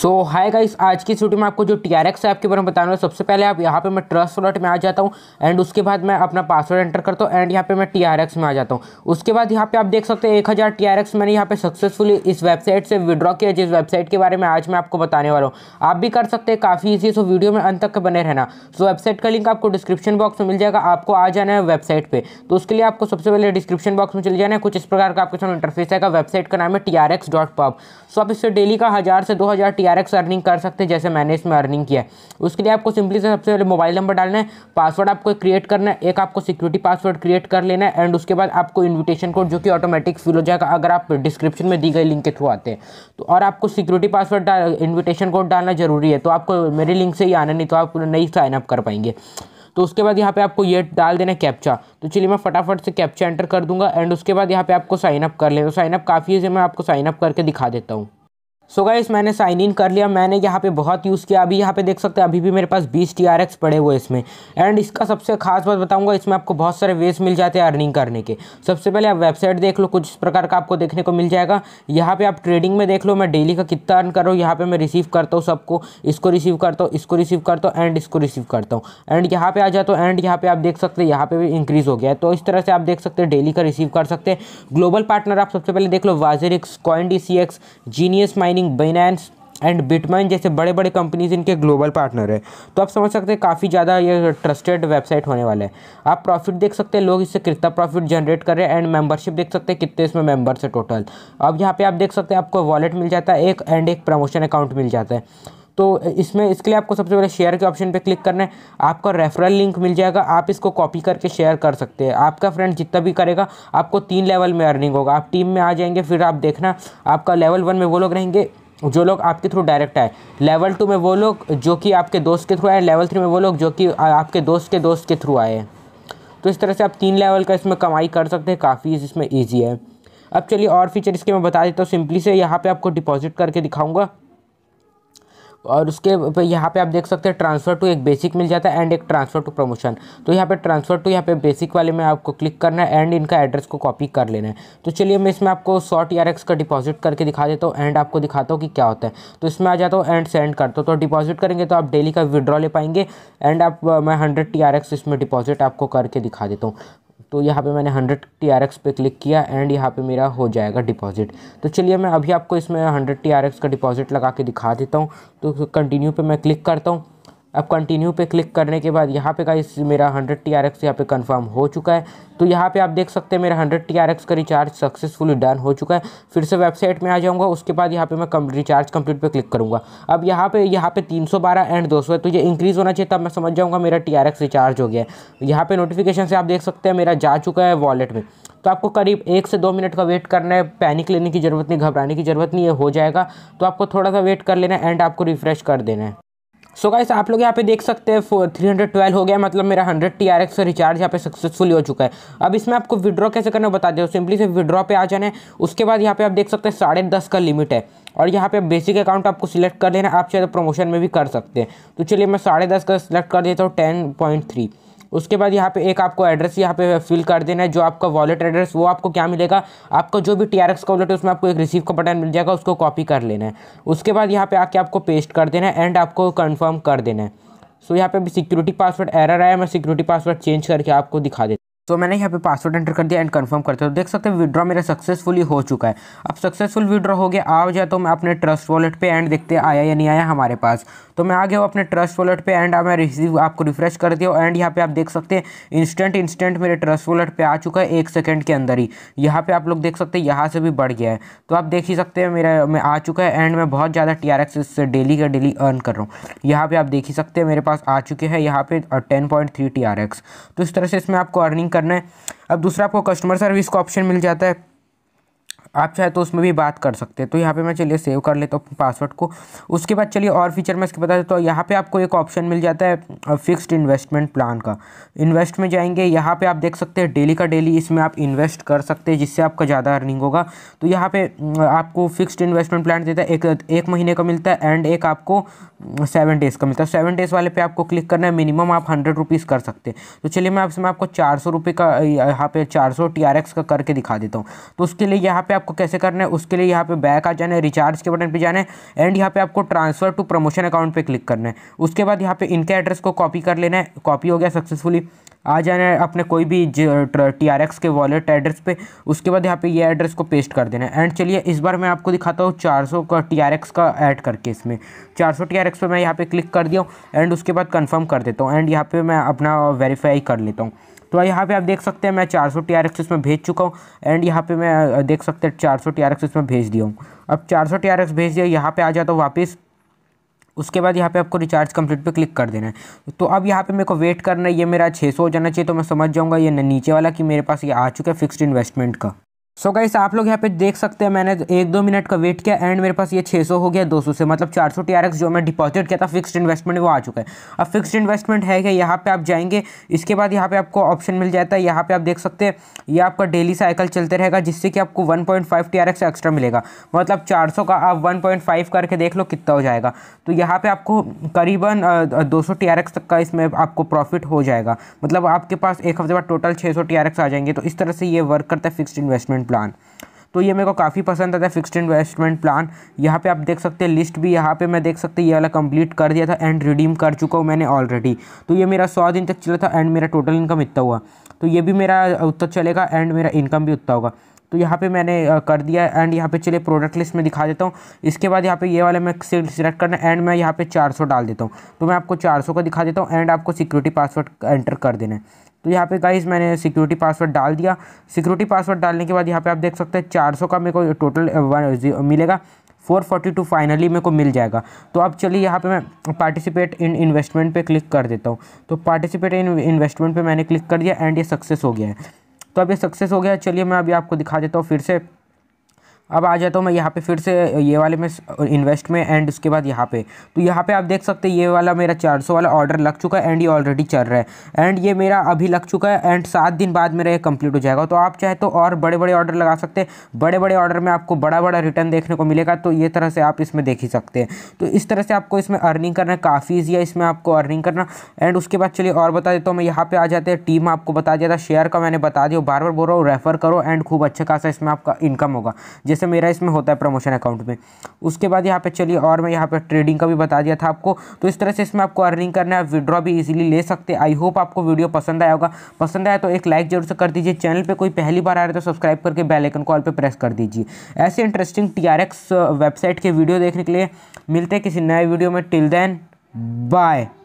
सो hi guys आज की video में आपको जो टी आर एक्स ऐप के बारे में बताने है सबसे पहले आप यहाँ पे मैं ट्रस्ट वॉलेट में आ जाता हूँ एंड उसके बाद मैं अपना पासवर्ड एंटर करता हूँ एंड यहाँ पे मैं टी आर एक्स में आ जाता हूँ उसके बाद यहाँ पे आप देख सकते हैं एक हज़ार टी आर एक्स मैंने यहाँ पे सक्सेसफुली इस वेबसाइट से विड्रॉ किया जिस वेबसाइट के बारे में आज मैं आपको बताने वाला हूँ आप भी कर सकते हैं काफ़ी ईजी सो वीडियो में अंत तक बने रहना सो वेबसाइट का लिंक आपको डिस्क्रिप्शन बॉक्स में मिल जाएगा आपको आ जाना है वेबसाइट पर तो उसके लिए आपको सबसे पहले डिस्क्रिप्शन बॉक्स में चले जाना है कुछ इस प्रकार का आपके सामने इंटरफेस आएगा वेबसाइट का नाम है T R X dot pop so आप इससे डेली का हज़ार से दो हज़ार टी आर एक्स अर्निंग कर सकते हैं जैसे मैंने इसमें अर्निंग किया है उसके लिए आपको सिंपली से सबसे पहले मोबाइल नंबर डालना है पासवर्ड आपको क्रिएट करना है एक आपको सिक्योरिटी पासवर्ड क्रिएट कर लेना है एंड उसके बाद आपको इन्विटेशन कोड जो कि ऑटोमेटिक फिल हो जाएगा अगर आप डिस्क्रिप्शन में दी गई लिंक के थ्रू आते हैं तो और आपको सिक्योरिटी पासवर्ड डाल इन्विटेशन कोड डालना जरूरी है तो आपको मेरे लिंक से ही आना नहीं तो आप नहीं साइनअप कर पाएंगे तो उसके बाद यहाँ पे आपको ये डाल देना है कैप्चा तो चलिए मैं फटाफट से कैप्चा एंटर कर दूंगा एंड उसके बाद यहाँ पे आपको साइनअप कर लेना साइन अप काफ़ी है मैं आपको साइनअप करके दिखा देता हूँ सो so गाइस मैंने साइन इन कर लिया मैंने यहाँ पे बहुत यूज़ किया अभी यहाँ पे देख सकते हैं अभी भी मेरे पास 20 टी आर एक्स पड़े हुए इसमें एंड इसका सबसे खास बात बताऊंगा इसमें आपको बहुत सारे वेज मिल जाते हैं अर्निंग करने के सबसे पहले आप वेबसाइट देख लो कुछ इस प्रकार का आपको देखने को मिल जाएगा यहाँ पर आप ट्रेडिंग में देख लो मैं डेली का कितना अर्न कर रहा हूँ यहाँ पर मैं रिसीव करता हूँ सबको इसको रिसीव करता हूँ इसको रिसीव करता हूँ एंड इसको रिसीव करता हूँ एंड यहाँ पर आ जाता हूँ एंड यहाँ पर आप देख सकते हैं यहाँ पर भी इंक्रीज़ हो गया है तो इस तरह से आप देख सकते हैं डेली का रिसीव कर सकते हैं ग्लोबल पार्टनर आप सबसे पहले देख लो WazirX coin D C X genius mining mining Binance and Bitmine जैसे बड़े बड़े कंपनीज इनके ग्लोबल पार्टनर है तो आप समझ सकते हैं काफ़ी ज़्यादा ये ट्रस्टेड वेबसाइट होने वाला है आप प्रॉफिट देख सकते हैं लोग इससे कितना प्रॉफिट जनरेट कर रहे हैं एंड मेंबरशिप देख सकते हैं कितने इसमें मेंबर्स है टोटल अब यहाँ पे आप देख सकते हैं आपको वॉलेट मिल जाता है एक एंड एक प्रमोशन अकाउंट मिल जाता है तो इसमें इसके लिए आपको सबसे पहले शेयर के ऑप्शन पे क्लिक करना है आपका रेफरल लिंक मिल जाएगा आप इसको कॉपी करके शेयर कर सकते हैं आपका फ्रेंड जितना भी करेगा आपको तीन लेवल में अर्निंग होगा आप टीम में आ जाएंगे फिर आप देखना आपका लेवल वन में वो लोग रहेंगे जो लोग आपके थ्रू डायरेक्ट आए लेवल टू में वो लोग जो कि आपके दोस्त के थ्रू आए लेवल थ्री में वो लोग जो कि आपके दोस्त के दोस्त के थ्रू आए तो इस तरह से आप तीन लेवल का इसमें कमाई कर सकते हैं काफ़ी इसमें ईजी है अब चलिए और फीचर इसके मैं बता देता हूँ सिंपली से यहाँ पे आपको डिपॉजिट करके दिखाऊंगा और उसके पे यहाँ पे आप देख सकते हैं ट्रांसफ़र टू एक बेसिक मिल जाता है एंड एक ट्रांसफ़र टू प्रमोशन तो यहाँ पे ट्रांसफ़र टू यहाँ पे बेसिक वाले में आपको क्लिक करना है एंड इनका एड्रेस को कॉपी कर लेना है तो चलिए मैं इसमें आपको शॉर्ट ई का डिपॉजिट करके दिखा देता हूँ एंड आपको दिखाता हूँ कि क्या होता है तो इसमें आ जाता हूँ एंड सेंड करता हूँ तो डिपॉजिट करेंगे तो आप डेली का विड्रॉ ले पाएंगे एंड आप मैं हंड्रेड टी इसमें डिपॉजिट आपको करके दिखा देता हूँ तो यहाँ पे मैंने 100 टी आर एक्स पे क्लिक किया एंड यहाँ पे मेरा हो जाएगा डिपॉजिट तो चलिए मैं अभी आपको इसमें 100 टी आर एक्स का डिपॉजिट लगा के दिखा देता हूँ तो कंटिन्यू पे मैं क्लिक करता हूँ अब कंटिन्यू पे क्लिक करने के बाद यहाँ पे का इस मेरा 100 टी आर एक्स यहाँ पर कन्फर्म हो चुका है तो यहाँ पे आप देख सकते हैं मेरा 100 टी आर एक्स का रिचार्ज सक्सेसफुली डन हो चुका है फिर से वेबसाइट में आ जाऊँगा उसके बाद यहाँ पे मैं कम रिचार्ज कंप्लीट पे क्लिक करूँगा अब यहाँ पे यहाँ पे 312 एंड 200 है तो ये इंक्रीज़ होना चाहिए तब मैं समझ जाऊँगा मेरा टी आर एक्स रिचार्ज हो गया है यहाँ पर नोटिफिकेशन से आप देख सकते हैं मेरा जा चुका है वॉलेट में तो आपको करीब एक से दो मिनट का वेट करना है पैनिक लेने की ज़रूरत नहीं घबराने की ज़रूरत नहीं है हो जाएगा तो आपको थोड़ा सा वेट कर लेना है एंड आपको रिफ़्रेश कर देना है सो so गाइस आप लोग यहाँ पे देख सकते हैं थ्री हंड्रेड ट्वेल्व हो गया मतलब मेरा hundred T R X recharge यहाँ पे सक्सेसफुली हो चुका है अब इसमें आपको विड्रॉ कैसे करना बता दें सिंपली से विड्रॉ पे आ जाना है उसके बाद यहाँ पे आप देख सकते हैं साढ़े दस का लिमिट है और यहाँ पे बेसिक अकाउंट आपको सिलेक्ट कर लेना आप चाहे तो प्रमोशन में भी कर सकते हैं तो चलिए मैं साढ़े दस का सिलेक्ट कर देता हूँ टेन पॉइंट थ्री उसके बाद यहाँ पे एक आपको एड्रेस यहाँ पे फिल कर देना है जो आपका वॉलेट एड्रेस वो आपको क्या मिलेगा आपका जो भी टी आर एक्स का वॉलेट है उसमें आपको एक रिसीव का बटन मिल जाएगा उसको कॉपी कर लेना है उसके बाद यहाँ पे आके आपको पेस्ट कर देना है एंड आपको कन्फर्म कर देना है सो यहाँ पे अभी सिक्योरिटी पासवर्ड एरर आया मैं सिक्योरिटी पासवर्ड चेंज करके आपको दिखा देता तो मैंने यहाँ पे पासवर्ड एंटर कर दिया एंड कंफर्म करते हो तो देख सकते हैं विड्रॉ मेरा सक्सेसफुली हो चुका है अब सक्सेसफुल विड्रॉ हो गया आ जाए तो मैं अपने ट्रस्ट वॉलेट पे एंड देखते आया या नहीं आया हमारे पास तो मैं आ गया हूँ अपने ट्रस्ट वॉलेट पे एंड मैं रिसीव आपको रिफ्रेश कर दिया एंड यहाँ पे आप देख सकते हैं इंस्टेंट इंस्टेंट मेरे ट्रस्ट वॉलेट पर आ चुका है एक सेकेंड के अंदर ही यहाँ पर आप लोग देख सकते हैं यहाँ से भी बढ़ गया है तो आप देख ही सकते हैं मेरा मैं आ चुका है एंड मैं बहुत ज़्यादा टी आर एक्स इससे डेली का डेली अर्न कर रहा हूँ यहाँ पर आप देख ही सकते हैं मेरे पास आ चुके हैं यहाँ पर ten point three T R X तो इस तरह से इसमें आपको अर्निंग करना है अब दूसरा आपको कस्टमर सर्विस का ऑप्शन मिल जाता है आप चाहे तो उसमें भी बात कर सकते हैं तो यहाँ पे मैं चलिए सेव कर लेता हूँ पासवर्ड को उसके बाद चलिए और फीचर में इसके बता देता हूँ तो यहाँ पे आपको एक ऑप्शन मिल जाता है फिक्स्ड इन्वेस्टमेंट प्लान का इन्वेस्ट में जाएंगे यहाँ पे आप देख सकते हैं डेली का डेली इसमें आप इन्वेस्ट कर सकते हैं जिससे आपका ज़्यादा अर्निंग होगा तो यहाँ पर आपको फिक्सड इन्वेस्टमेंट प्लान देता है एक एक महीने का मिलता है एंड एक आपको सेवन डेज़ का मिलता है सेवन तो डेज़ वाले पे आपको क्लिक करना है मिनिमम आप हंड्रेड रुपीज़ कर सकते हैं तो चलिए मैं मैं आपको चार सौ रुपये का यहाँ पे चार सौ टी आर एक्स का करके दिखा देता हूँ तो उसके लिए यहाँ पे आपको कैसे करना है उसके लिए यहाँ पे बैक आ जाना है रिचार्ज के बटन पे जाना है एंड यहाँ पे आपको ट्रांसफर टू प्रमोशन अकाउंट पे क्लिक करना है उसके बाद यहाँ पे इनके एड्रेस को कॉपी कर लेना है कॉपी हो गया सक्सेसफुली आ जाना है अपने कोई भी टी आर एक्स के वॉलेट एड्रेस पे उसके बाद यहाँ पे ये एड्रेस को पेस्ट कर देना है एंड चलिए इस बार मैं आपको दिखाता हूँ 400 का टी आर एक्स का ऐड करके इसमें 400 टी आर एक्स पर मैं यहाँ पे क्लिक कर दिया हूँ एंड उसके बाद कंफर्म कर देता हूँ एंड यहाँ पे मैं अपना वेरीफाई कर लेता हूँ तो यहाँ पे आप देख सकते हैं मैं 400 सौ टी आर एक्स इसमें भेज चुका हूँ एंड यहाँ पे मैं देख सकते हैं 400 सौ टी आर एक्स इसमें भेज दिया हूँ अब 400 सौ टी आर एक्स भेज दिया यहाँ पे आ जाता हूँ वापस उसके बाद यहाँ पे आपको रिचार्ज कंप्लीट पे क्लिक कर देना है तो अब यहाँ पे मेरे को वेट करना है ये मेरा 600 हो जाना चाहिए तो मैं समझ जाऊँगा ये नीचे वाला कि मेरे पास ये आ चुका है फिक्सड इन्वेस्टमेंट का सो so गाइस आप लोग यहाँ पे देख सकते हैं मैंने एक दो मिनट का वेट किया एंड मेरे पास ये 600 हो गया 200 से मतलब 400 सौ जो मैं डिपॉजिट किया था फिक्स्ड इन्वेस्टमेंट वो आ चुका है अब फिक्स्ड इन्वेस्टमेंट है क्या यहाँ पे आप जाएंगे इसके बाद यहाँ पे आपको ऑप्शन मिल जाता है यहाँ पे आप देख सकते हैं ये आपका डेली साइकिल चलते रहेगा जिससे कि आपको वन पॉइंट एक्स्ट्रा मिलेगा मतलब चार का आप वन करके देख लो कितना हो जाएगा तो यहाँ पर आपको करीबन दो सौ तक का इसमें आपको प्रॉफिट हो जाएगा मतलब आपके पास एक हफ्ते बाद टोटल छः सौ आ जाएंगे तो इस तरह से ये वर्क करता है फिक्सड इन्वेस्टमेंट प्लान तो ये मेरे को काफ़ी पसंद आता है फिक्स्ड इन्वेस्टमेंट प्लान यहाँ पे आप देख सकते हैं लिस्ट भी यहाँ पे मैं देख सकते हैं ये वाला कंप्लीट कर दिया था एंड रिडीम कर चुका हूँ मैंने ऑलरेडी तो ये मेरा सौ दिन तक चला था एंड मेरा टोटल इनकम इतना हुआ तो ये भी मेरा उत्तर चलेगा एंड मेरा इनकम भी उतना होगा तो यहाँ पे मैंने कर दिया एंड यहाँ पे चलिए प्रोडक्ट लिस्ट में दिखा देता हूँ इसके बाद यहाँ पे ये वाले मैं सिलेक्ट करना एंड मैं यहाँ पे 400 डाल देता हूँ तो मैं आपको 400 का दिखा देता हूँ एंड आपको सिक्योरिटी पासवर्ड एंटर कर देना है तो यहाँ पे गाइस मैंने सिक्योरिटी पासवर्ड डाल दिया सिक्योरिटी पासवर्ड डालने के बाद यहाँ पर आप देख सकते हैं चार का मेरे को टोटल मिलेगा फोर फोर्टी टू फाइनली मेरे को मिल जाएगा तो अब चलिए यहाँ पे मैं पार्टिसिपेट इन इन्वेस्टमेंट पे क्लिक कर देता हूँ तो पार्टिसिपेट इन इन्वेस्टमेंट पे मैंने क्लिक कर दिया एंड ये सक्सेस हो गया है तो अब ये सक्सेस हो गया चलिए मैं अभी आपको दिखा देता हूँ फिर से अब आ जाता हूँ मैं यहाँ पे फिर से ये वाले में इन्वेस्ट में एंड उसके बाद यहाँ पे तो यहाँ पे आप देख सकते हैं ये वाला मेरा 400 वाला ऑर्डर लग चुका है एंड ये ऑलरेडी चल रहा है एंड ये मेरा अभी लग चुका है एंड सात दिन बाद मेरा ये कंप्लीट हो जाएगा तो आप चाहे तो और बड़े बड़े ऑर्डर लगा सकते हैं बड़े बड़े ऑर्डर में आपको बड़ा बड़ा रिटर्न देखने को मिलेगा तो ये तरह से आप इसमें देख ही सकते हैं तो इस तरह से आपको इसमें अर्निंग करना काफ़ी ईजी है इसमें आपको अर्निंग करना एंड उसके बाद चलिए और बता देता हूँ मैं यहाँ पर आ जाते हैं टीम आपको बता दिया था शेयर का मैंने बता दिया बार बार बोल रहा हूँ रेफर करो एंड खूब अच्छा खासा इसमें आपका इनकम होगा जैसे मेरा इसमें होता है प्रमोशन अकाउंट में उसके बाद यहाँ पे चलिए और मैं यहाँ पे ट्रेडिंग का भी बता दिया था आपको तो इस तरह से इसमें आपको अर्निंग करना है विड्रॉ भी इजीली ले सकते हैं आई होप आपको वीडियो पसंद आया होगा पसंद आया तो एक लाइक जरूर से कर दीजिए चैनल पर कोई पहली बार आ रहा है तो सब्सक्राइब करके बेलाइकन कॉल पर प्रेस कर दीजिए ऐसे इंटरेस्टिंग टी वेबसाइट के वीडियो देखने के लिए मिलते हैं किसी नए वीडियो में टिल देन बाय